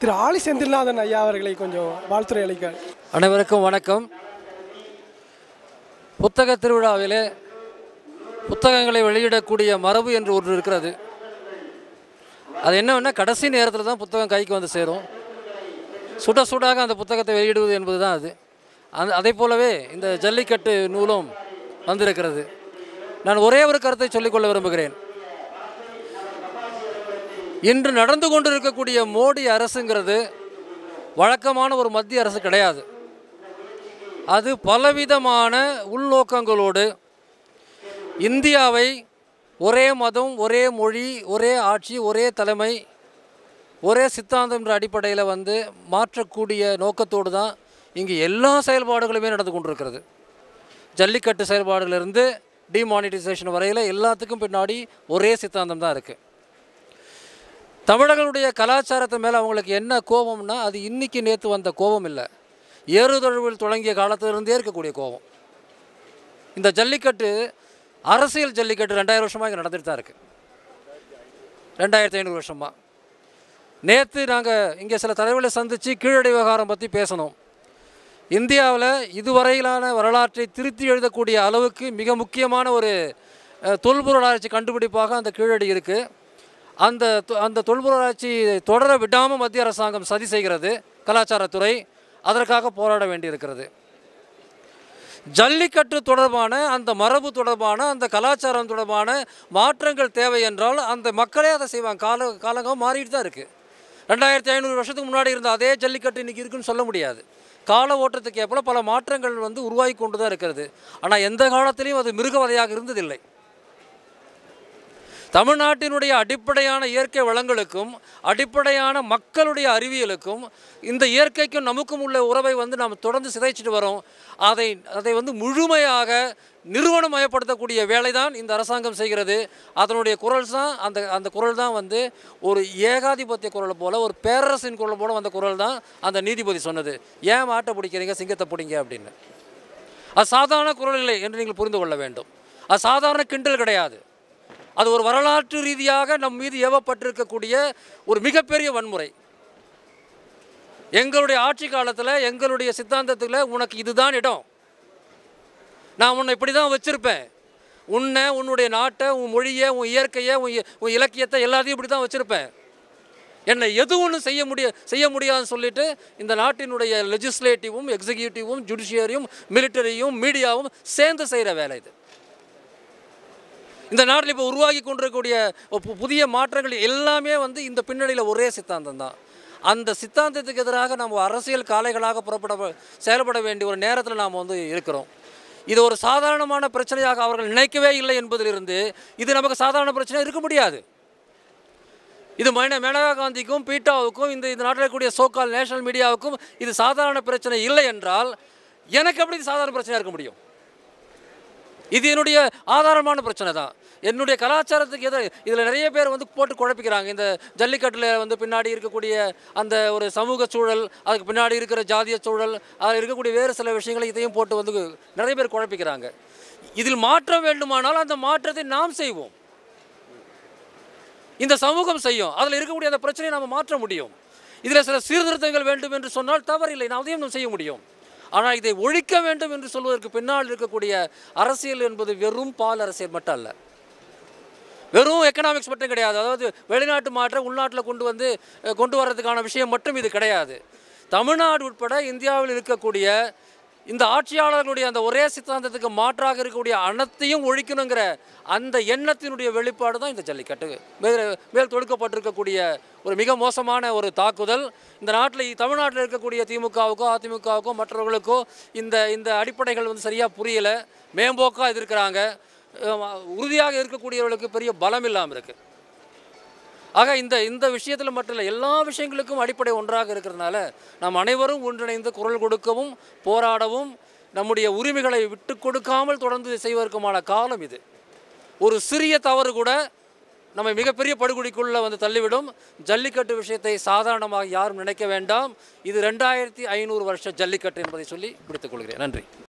திரு ஆலி செந்தில்நாதன் ஐயா அவர்களை கொஞ்சம் வாழ்த்துறை அளிக்க அனைவருக்கும் வணக்கம் புத்தக திருவிழாவிலே புத்தகங்களை வெளியிடக்கூடிய மரபு என்று ஒன்று இருக்கிறது அது என்னவென்னா கடைசி நேரத்தில் தான் புத்தகம் கைக்கு வந்து சேரும் சுட சுடாக அந்த புத்தகத்தை வெளியிடுவது என்பது தான் அது அந்த அதே போலவே இந்த ஜல்லிக்கட்டு நூலும் வந்திருக்கிறது நான் ஒரே ஒரு கருத்தை சொல்லிக்கொள்ள விரும்புகிறேன் இன்று நடந்து கொண்டிருக்கக்கூடிய மோடி அரசுங்கிறது வழக்கமான ஒரு மத்திய அரசு கிடையாது அது பலவிதமான உள்நோக்கங்களோடு இந்தியாவை ஒரே மதம் ஒரே மொழி ஒரே ஆட்சி ஒரே தலைமை ஒரே சித்தாந்தம் என்ற அடிப்படையில் வந்து மாற்றக்கூடிய நோக்கத்தோடு தான் இங்கே எல்லா செயல்பாடுகளுமே நடந்து கொண்டிருக்கிறது ஜல்லிக்கட்டு செயல்பாடுலேருந்து டிமானிட்டைசேஷன் வரையில் எல்லாத்துக்கும் பின்னாடி ஒரே சித்தாந்தம் தான் இருக்குது தமிழர்களுடைய கலாச்சாரத்து மேலே அவங்களுக்கு என்ன கோபம்னா அது இன்றைக்கி நேற்று வந்த கோபம் இல்லை ஏறுதழுவில் தொடங்கிய காலத்திலிருந்தே இருக்கக்கூடிய கோபம் இந்த ஜல்லிக்கட்டு அரசியல் ஜல்லிக்கட்டு ரெண்டாயிரம் வருஷமாக இங்கே நடந்துட்டு தான் இருக்குது ரெண்டாயிரத்தி ஐநூறு வருஷமாக நேற்று நாங்கள் இங்கே சில தலைவர்களை சந்தித்து கீழடி விவகாரம் பற்றி பேசணும் இந்தியாவில் இதுவரையிலான வரலாற்றை திருத்தி எழுதக்கூடிய அளவுக்கு மிக முக்கியமான ஒரு தொல்பொருள் ஆராய்ச்சி கண்டுபிடிப்பாக அந்த கீழடி இருக்குது அந்த அந்த தொல்பொருளாட்சி தொடர விடாமல் மத்திய அரசாங்கம் சதி செய்கிறது கலாச்சாரத்துறை அதற்காக போராட வேண்டியிருக்கிறது ஜல்லிக்கட்டு தொடர்பான அந்த மரபு தொடர்பான அந்த கலாச்சாரம் தொடர்பான மாற்றங்கள் தேவை என்றால் அந்த மக்களே அதை செய்வாங்க கால காலங்காக மாறிட்டு தான் இருக்குது ரெண்டாயிரத்தி ஐநூறு வருஷத்துக்கு முன்னாடி இருந்த அதே ஜல்லிக்கட்டு இன்றைக்கி இருக்குன்னு சொல்ல முடியாது கால ஓட்டத்துக்கு ஏற்போல் பல மாற்றங்கள் வந்து உருவாகி கொண்டு தான் இருக்கிறது ஆனால் எந்த காலத்திலையும் அது மிருகவதையாக இருந்ததில்லை தமிழ்நாட்டினுடைய அடிப்படையான இயற்கை வளங்களுக்கும் அடிப்படையான மக்களுடைய அறிவியலுக்கும் இந்த இயற்கைக்கும் நமக்கும் உள்ள உறவை வந்து நாம் தொடர்ந்து சிதைச்சிட்டு வரோம் அதை அதை வந்து முழுமையாக நிறுவனமயப்படுத்தக்கூடிய வேலை தான் இந்த அரசாங்கம் செய்கிறது அதனுடைய குரல் தான் அந்த அந்த குரல் தான் வந்து ஒரு ஏகாதிபத்திய குரல் போல் ஒரு பேரரசின் குரல் போல் வந்த குரல் தான் அந்த நீதிபதி சொன்னது ஏன் மாட்டை பிடிக்கிறீங்க சிங்கத்தை பிடிங்க அப்படின்னு அது சாதாரண குரல் இல்லை என்று நீங்கள் புரிந்து கொள்ள வேண்டும் அது சாதாரண கிண்டல் கிடையாது அது ஒரு வரலாற்று ரீதியாக நம் மீது ஏவப்பட்டிருக்கக்கூடிய ஒரு மிகப்பெரிய வன்முறை எங்களுடைய ஆட்சி காலத்தில் எங்களுடைய சித்தாந்தத்தில் உனக்கு இதுதான் இடம் நான் உன்னை இப்படி தான் வச்சுருப்பேன் உன்னை உன்னுடைய நாட்டை உன் மொழியை உன் இயற்கையை உன் உன் இலக்கியத்தை எல்லாத்தையும் இப்படி தான் வச்சுருப்பேன் என்னை எது ஒன்றும் செய்ய முடிய செய்ய முடியாதுன்னு சொல்லிட்டு இந்த நாட்டினுடைய லெஜிஸ்லேட்டிவும் எக்ஸிக்யூட்டிவும் ஜுடிஷியரியும் மிலிட்டரியும் மீடியாவும் சேர்ந்து செய்கிற வேலை இது இந்த நாட்டில் இப்போ உருவாகி கொண்டிருக்கக்கூடிய புதிய மாற்றங்கள் எல்லாமே வந்து இந்த பின்னணியில் ஒரே சித்தாந்தம் தான் அந்த சித்தாந்தத்துக்கு எதிராக நம்ம அரசியல் காலைகளாக புறப்பட செயல்பட வேண்டிய ஒரு நேரத்தில் நாம் வந்து இருக்கிறோம் இது ஒரு சாதாரணமான பிரச்சனையாக அவர்கள் நினைக்கவே இல்லை என்பதிலிருந்து இது நமக்கு சாதாரண பிரச்சனை இருக்க முடியாது இது மைன மேனகா காந்திக்கும் பீட்டாவுக்கும் இந்த இந்த நாட்டில் கூடிய சோக்கால் நேஷனல் மீடியாவுக்கும் இது சாதாரண பிரச்சனை இல்லை என்றால் எனக்கு எப்படி இது சாதாரண பிரச்சனையாக இருக்க முடியும் இது என்னுடைய ஆதாரமான பிரச்சனை தான் என்னுடைய கலாச்சாரத்துக்கு எதை இதில் நிறைய பேர் வந்து போட்டு குழப்பிக்கிறாங்க இந்த ஜல்லிக்கட்டில் வந்து பின்னாடி இருக்கக்கூடிய அந்த ஒரு சமூக சூழல் அதுக்கு பின்னாடி இருக்கிற ஜாதிய சூழல் அதில் இருக்கக்கூடிய வேறு சில விஷயங்களை இதையும் போட்டு வந்து நிறைய பேர் குழப்பிக்கிறாங்க இதில் மாற்றம் வேண்டுமானால் அந்த மாற்றத்தை நாம் செய்வோம் இந்த சமூகம் செய்யும் அதில் இருக்கக்கூடிய அந்த பிரச்சனையை நாம் மாற்ற முடியும் இதில் சில சீர்திருத்தங்கள் வேண்டும் என்று சொன்னால் தவறில்லை நான் அதையும் செய்ய முடியும் ஆனால் இதை ஒழிக்க வேண்டும் என்று சொல்வதற்கு பின்னால் இருக்கக்கூடிய அரசியல் என்பது வெறும் பால் அரசியல் மட்டும் அல்ல வெறும் எக்கனாமிக்ஸ் மட்டும் கிடையாது அதாவது வெளிநாட்டு மாற்றம் உள்நாட்டில் கொண்டு வந்து கொண்டு வர்றதுக்கான விஷயம் மட்டும் இது கிடையாது தமிழ்நாடு உட்பட இந்தியாவில் இருக்கக்கூடிய இந்த ஆட்சியாளர்களுடைய அந்த ஒரே சித்தாந்தத்துக்கு மாற்றாக இருக்கக்கூடிய அனைத்தையும் ஒழிக்கணுங்கிற அந்த எண்ணத்தினுடைய வெளிப்பாடு தான் இந்த ஜல்லிக்கட்டு மேல் மேல் தொடுக்கப்பட்டிருக்கக்கூடிய ஒரு மிக மோசமான ஒரு தாக்குதல் இந்த நாட்டில் தமிழ்நாட்டில் இருக்கக்கூடிய திமுகவுக்கோ அதிமுகவுக்கோ மற்றவர்களுக்கோ இந்த இந்த அடிப்படைகள் வந்து சரியாக புரியலை மேம்போக்காக இது இருக்கிறாங்க உறுதியாக இருக்கக்கூடியவர்களுக்கு பெரிய பலம் இல்லாமல் இருக்குது ஆக இந்த இந்த விஷயத்தில் மட்டும் இல்லை எல்லா விஷயங்களுக்கும் அடிப்படை ஒன்றாக இருக்கிறதுனால நாம் அனைவரும் ஒன்றிணைந்து குரல் கொடுக்கவும் போராடவும் நம்முடைய உரிமைகளை விட்டு கொடுக்காமல் தொடர்ந்து செய்வதற்குமான காலம் இது ஒரு சிறிய தவறு கூட நம்ம மிகப்பெரிய படுகொடிக்குள்ளே வந்து தள்ளிவிடும் ஜல்லிக்கட்டு விஷயத்தை சாதாரணமாக யாரும் நினைக்க வேண்டாம் இது ரெண்டாயிரத்தி ஐநூறு வருஷம் ஜல்லிக்கட்டு என்பதை சொல்லி முடித்துக் கொள்கிறேன் நன்றி